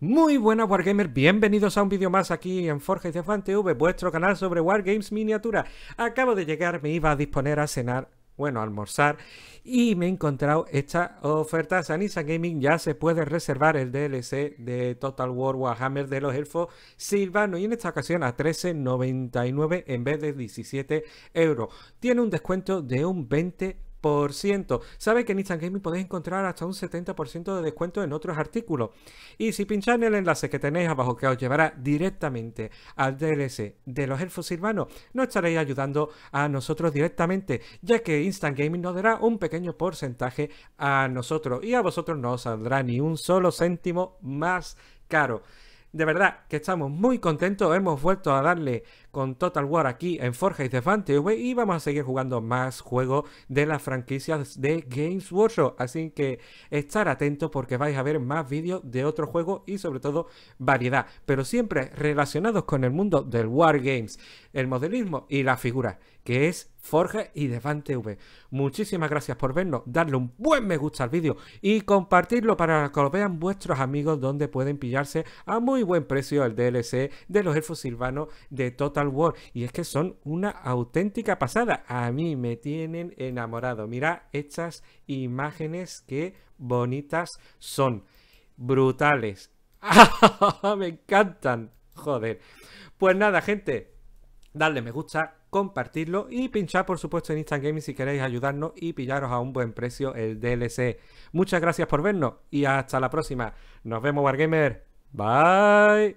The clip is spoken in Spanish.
Muy buenas Wargamer, bienvenidos a un vídeo más aquí en Forge de Fante TV, vuestro canal sobre Wargames miniatura. Acabo de llegar, me iba a disponer a cenar, bueno, a almorzar, y me he encontrado esta oferta. Sanisa Gaming ya se puede reservar el DLC de Total War Warhammer de los elfos Silvano y en esta ocasión a 13,99 en vez de 17 euros. Tiene un descuento de un 20%. Sabe que en Instant Gaming podéis encontrar hasta un 70% de descuento en otros artículos. Y si pincháis en el enlace que tenéis abajo que os llevará directamente al DLC de los elfos silvanos, no estaréis ayudando a nosotros directamente, ya que Instant Gaming nos dará un pequeño porcentaje a nosotros y a vosotros no os saldrá ni un solo céntimo más caro. De verdad que estamos muy contentos, hemos vuelto a darle con Total War aquí en Forge y fantasy y vamos a seguir jugando más juegos de las franquicias de Games Workshop. Así que estar atentos porque vais a ver más vídeos de otros juegos y sobre todo variedad, pero siempre relacionados con el mundo del Wargames, el modelismo y la figura que es Forge y V. Muchísimas gracias por vernos, darle un buen me gusta al vídeo y compartirlo para que lo vean vuestros amigos donde pueden pillarse a muy buen precio el DLC de los elfos silvanos de Total War. Y es que son una auténtica pasada. A mí me tienen enamorado. Mirad estas imágenes que bonitas son. Brutales. me encantan. Joder. Pues nada, gente. dale me gusta, compartirlo y pinchar por supuesto en Instant Gaming si queréis ayudarnos y pillaros a un buen precio el DLC. Muchas gracias por vernos y hasta la próxima. Nos vemos Wargamer. Bye.